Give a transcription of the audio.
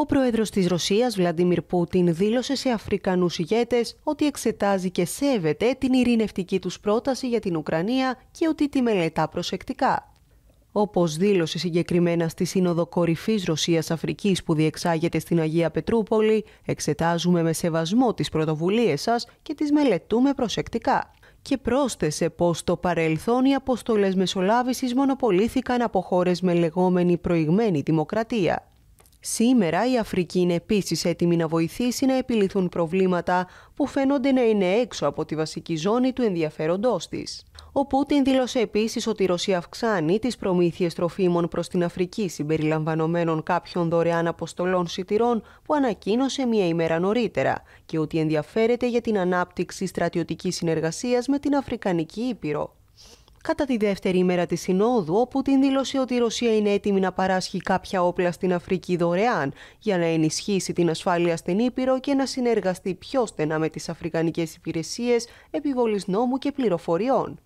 Ο πρόεδρος της Ρωσίας, Βλαντίμιρ Πούτιν, δήλωσε σε Αφρικανούς ηγέτες ότι εξετάζει και σέβεται την ειρηνευτική τους πρόταση για την Ουκρανία και ότι τη μελετά προσεκτικά. Όπως δήλωσε συγκεκριμένα στη Σύνοδο Κορυφής Ρωσία-Αφρική που διεξάγεται στην Αγία Πετρούπολη, εξετάζουμε με σεβασμό τις πρωτοβουλίες σας και τις μελετούμε προσεκτικά. Και πρόσθεσε πως στο παρελθόν οι αποστολές μεσολάβησης μονοπολήθηκαν από χώρες με λεγόμενη προηγμένη δημοκρατία. Σήμερα η Αφρική είναι επίσης έτοιμη να βοηθήσει να επιληθούν προβλήματα που φαίνονται να είναι έξω από τη βασική ζώνη του ενδιαφέροντός της. Ο Πούτιν δήλωσε επίσης ότι η Ρωσία αυξάνει τις προμήθειες τροφίμων προς την Αφρική συμπεριλαμβανομένων κάποιων δωρεάν αποστολών σιτηρών που ανακοίνωσε μία ημέρα νωρίτερα και ότι ενδιαφέρεται για την ανάπτυξη στρατιωτικής συνεργασίας με την Αφρικανική Ήπειρο κατά τη δεύτερη μέρα της Συνόδου, όπου την δήλωσε ότι η Ρωσία είναι έτοιμη να παράσχει κάποια όπλα στην Αφρική δωρεάν για να ενισχύσει την ασφάλεια στην Ήπειρο και να συνεργαστεί πιο στενά με τις αφρικανικές υπηρεσίες επιβολής νόμου και πληροφοριών.